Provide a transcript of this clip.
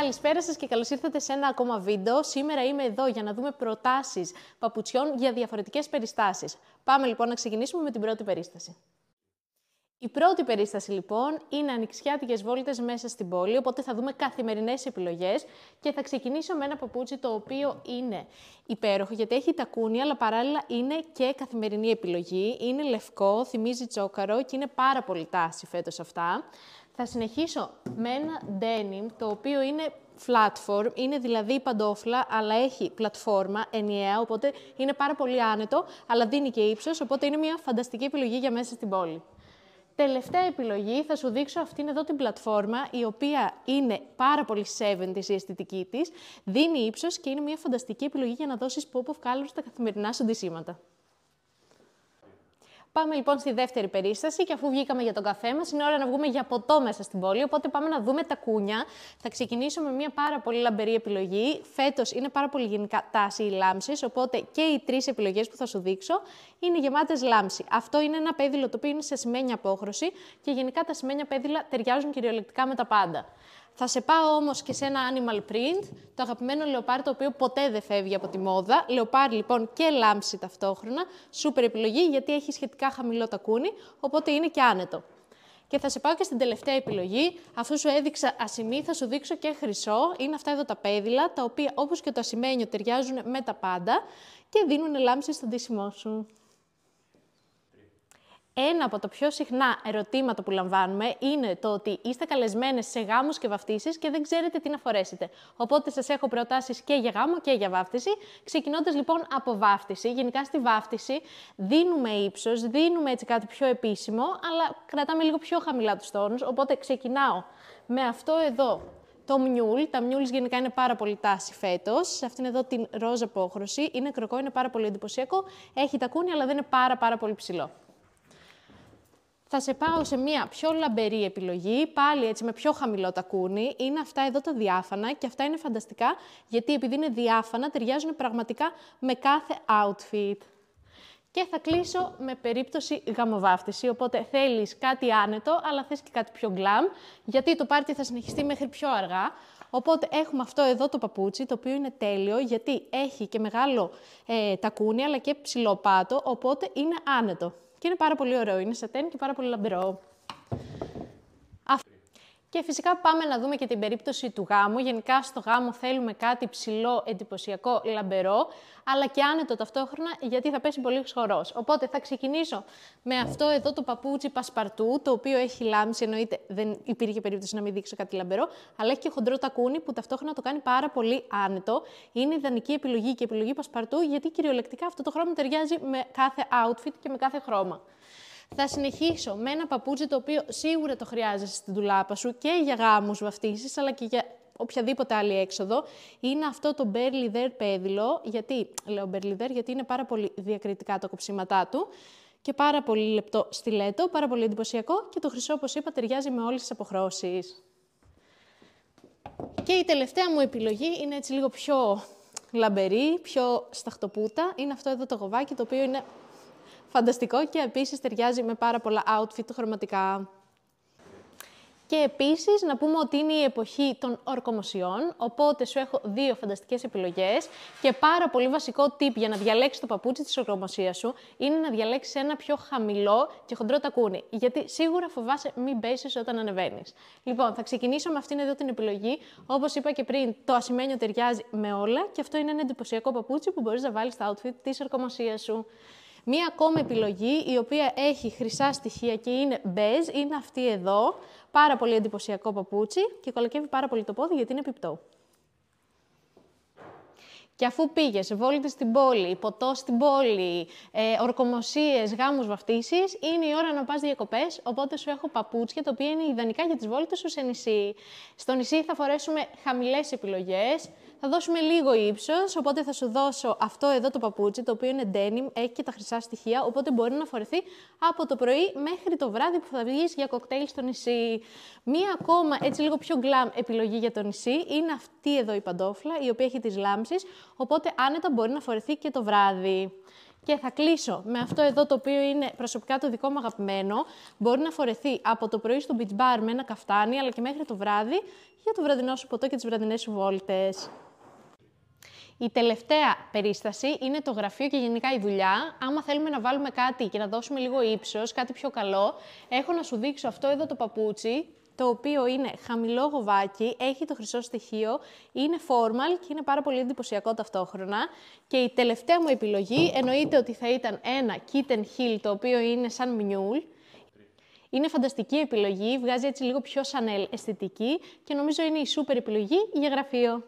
Καλησπέρα σας και καλώς ήρθατε σε ένα ακόμα βίντεο. Σήμερα είμαι εδώ για να δούμε προτάσεις παπουτσιών για διαφορετικές περιστάσεις. Πάμε λοιπόν να ξεκινήσουμε με την πρώτη περίσταση. Η πρώτη περίσταση λοιπόν είναι ανοιξιάτικες βόλτες μέσα στην πόλη, οπότε θα δούμε καθημερινές επιλογές και θα ξεκινήσω με ένα παπούτσι το οποίο είναι υπέροχο γιατί έχει τακούνι αλλά παράλληλα είναι και καθημερινή επιλογή, είναι λευκό, θυμίζει τσόκαρο και είναι πάρα πολύ τάση φέτος αυτά. Θα συνεχίσω με ένα denim, το οποίο είναι platform, είναι δηλαδή παντόφλα, αλλά έχει πλατφόρμα ενιαία, οπότε είναι πάρα πολύ άνετο, αλλά δίνει και ύψος, οπότε είναι μια φανταστική επιλογή για μέσα στην πόλη. Τελευταία επιλογή, θα σου δείξω αυτήν εδώ την πλατφόρμα, η οποία είναι πάρα πολύ σέβεντη η αισθητική της, δίνει ύψος και είναι μια φανταστική επιλογή για να δώσεις pop-off στα καθημερινά σου ντυσίματα. Πάμε λοιπόν στη δεύτερη περίσταση και αφού βγήκαμε για τον καφέ μας, είναι ώρα να βγούμε για ποτό μέσα στην πόλη, οπότε πάμε να δούμε τα κούνια. Θα ξεκινήσω με μια πάρα πολύ λαμπερή επιλογή. Φέτος είναι πάρα πολύ γενικά τάση οι λάμψεις, οπότε και οι τρεις επιλογές που θα σου δείξω είναι γεμάτες λάμψη. Αυτό είναι ένα πέδιλο το οποίο είναι σε σημαίνει απόχρωση και γενικά τα σημαίνια πέδιλα ταιριάζουν κυριολεκτικά με τα πάντα. Θα σε πάω όμως και σε ένα animal print, το αγαπημένο λεοπάρ το οποίο ποτέ δεν φεύγει από τη μόδα. Λεοπάρ λοιπόν και λάμψη ταυτόχρονα, σούπερ επιλογή γιατί έχει σχετικά χαμηλό τακούνι, οπότε είναι και άνετο. Και θα σε πάω και στην τελευταία επιλογή. Αφού σου έδειξα ασημή, θα σου δείξω και χρυσό. Είναι αυτά εδώ τα πέδιλα, τα οποία όπως και το ασημένιο ταιριάζουν με τα πάντα και δίνουν λάμψη στον τίσιμό σου. Ένα από τα πιο συχνά ερωτήματα που λαμβάνουμε είναι το ότι είστε καλεσμένες σε γάμους και βαφτίσεις και δεν ξέρετε τι να φορέσετε. Οπότε σας έχω προτάσεις και για γάμο και για βάφτιση. Ξεκινώντας λοιπόν από βάφτιση, γενικά στη βάφτιση δίνουμε ύψος, δίνουμε έτσι κάτι πιο επίσημο, αλλά κρατάμε λίγο πιο χαμηλά τους τόνους, οπότε ξεκινάω με αυτό εδώ το μνιούλ. Τα μνιούλ γενικά είναι πάρα πολύ τάση φέτος. Σε αυτήν εδώ την ροζ απόχρωση. Είναι κροκό, είναι πάρα πολύ εντυπωσιακό. Έχει τακούνι, αλλά δεν είναι πάρα, πάρα πολύ ψηλό θα σε πάω σε μια πιο λαμπερή επιλογή, πάλι έτσι με πιο χαμηλό τακούνι. Είναι αυτά εδώ τα διάφανα και αυτά είναι φανταστικά γιατί επειδή είναι διάφανα ταιριάζουν πραγματικά με κάθε outfit. Και θα κλείσω με περίπτωση γαμοβάφτιση, οπότε θέλεις κάτι άνετο, αλλά θες και κάτι πιο γκλαμ, γιατί το πάρτι θα συνεχιστεί μέχρι πιο αργά. Οπότε έχουμε αυτό εδώ το παπούτσι, το οποίο είναι τέλειο, γιατί έχει και μεγάλο ε, τακούνι, αλλά και ψηλό πάτο, οπότε είναι άνετο. Και είναι πάρα πολύ ωραίο. Είναι σατέν και πάρα πολύ λαμπερό. Και φυσικά πάμε να δούμε και την περίπτωση του γάμου. Γενικά στο γάμο θέλουμε κάτι ψηλό, εντυπωσιακό, λαμπερό, αλλά και άνετο ταυτόχρονα γιατί θα πέσει πολύ χορός. Οπότε θα ξεκινήσω με ναι. αυτό εδώ το παπούτσι πασπαρτού, το οποίο έχει λάμψη, εννοείται δεν υπήρχε περίπτωση να μην δείξω κάτι λαμπερό, αλλά έχει και χοντρό τακούνι που ταυτόχρονα το κάνει πάρα πολύ άνετο. Είναι ιδανική επιλογή και επιλογή πασπαρτού γιατί κυριολεκτικά αυτό το χρώμα ταιριάζει με κάθε outfit και με κάθε χρώμα. Θα συνεχίσω με ένα παπούτσι το οποίο σίγουρα το χρειάζεσαι στην τουλάπα σου και για γάμους βαφτίσεις, αλλά και για οποιαδήποτε άλλη έξοδο, είναι αυτό το μπερλιδέρ πέδιλο, γιατί, λέω μπερλιδέρ, γιατί είναι πάρα πολύ διακριτικά τα κοψίματά του και πάρα πολύ λεπτό στιλέτο, πάρα πολύ εντυπωσιακό και το χρυσό, όπως είπα, ταιριάζει με όλες τις αποχρώσεις. Και η τελευταία μου επιλογή είναι έτσι λίγο πιο λαμπερή, πιο σταχτοπούτα. Είναι αυτό εδώ το γοβάκι, το οποίο είναι Φανταστικό και επίσης ταιριάζει με πάρα πολλά outfit χρωματικά. Και επίσης να πούμε ότι είναι η εποχή των ορκομοσιών, οπότε σου έχω δύο φανταστικές επιλογές και πάρα πολύ βασικό tip για να διαλέξεις το παπούτσι της ορκομοσίας σου είναι να διαλέξεις ένα πιο χαμηλό και χοντρό τακούνι, γιατί σίγουρα φοβάσαι μην πέσεις όταν ανεβαίνεις. Λοιπόν, θα ξεκινήσω με αυτήν εδώ την επιλογή. Όπως είπα και πριν, το ασημένιο ταιριάζει με όλα και αυτό είναι ένα εντυπωσιακό παπούτσι που μπορείς να βάλεις στα outfit της ορκομοσίας σου. Μία ακόμα επιλογή, η οποία έχει χρυσά στοιχεία και είναι μπέζ, είναι αυτή εδώ. Πάρα πολύ εντυπωσιακό παπούτσι και κολακεύει πάρα πολύ το πόδι γιατί είναι επιπτώ. Και αφού πήγες βόλτες στην πόλη, ποτός στην πόλη, ε, ορκομοσίες, γάμους, βαφτίσεις, είναι η ώρα να πας διακοπές. Οπότε σου έχω παπούτσια, τα οποία είναι ιδανικά για τις βόλτες σου σε νησί. Στο νησί θα φορέσουμε χαμηλές επιλογές, θα δώσουμε λίγο ύψος, οπότε θα σου δώσω αυτό εδώ το παπούτσι, το οποίο είναι denim, έχει και τα χρυσά στοιχεία, οπότε μπορεί να φορεθεί από το πρωί μέχρι το βράδυ που θα βγεις για κοκτέιλ στο νησί. Μία ακόμα έτσι λίγο πιο γκλαμ επιλογή για το νησί είναι αυτή εδώ η παντόφλα, η οποία έχει τις λάμψεις, οπότε άνετα μπορεί να φορεθεί και το βράδυ. Και θα κλείσω με αυτό εδώ το οποίο είναι προσωπικά το δικό μου αγαπημένο. Μπορεί να φορεθεί από το πρωί στο beach bar με ένα καφτάνι, αλλά και μέχρι το βράδυ για το βραδινό σου ποτό και τις βραδινές σου βόλτες. Η τελευταία περίσταση είναι το γραφείο και γενικά η δουλειά. Άμα θέλουμε να βάλουμε κάτι και να δώσουμε λίγο ύψος, κάτι πιο καλό, έχω να σου δείξω αυτό εδώ το παπούτσι, το οποίο είναι χαμηλό γοβάκι, έχει το χρυσό στοιχείο, είναι formal και είναι πάρα πολύ εντυπωσιακό ταυτόχρονα. Και η τελευταία μου επιλογή εννοείται ότι θα ήταν ένα kitten heel, το οποίο είναι σαν μνιούλ. Είναι φανταστική επιλογή, βγάζει έτσι λίγο πιο σανέλ αισθητική και νομίζω είναι η σούπερ επιλογή για γραφείο.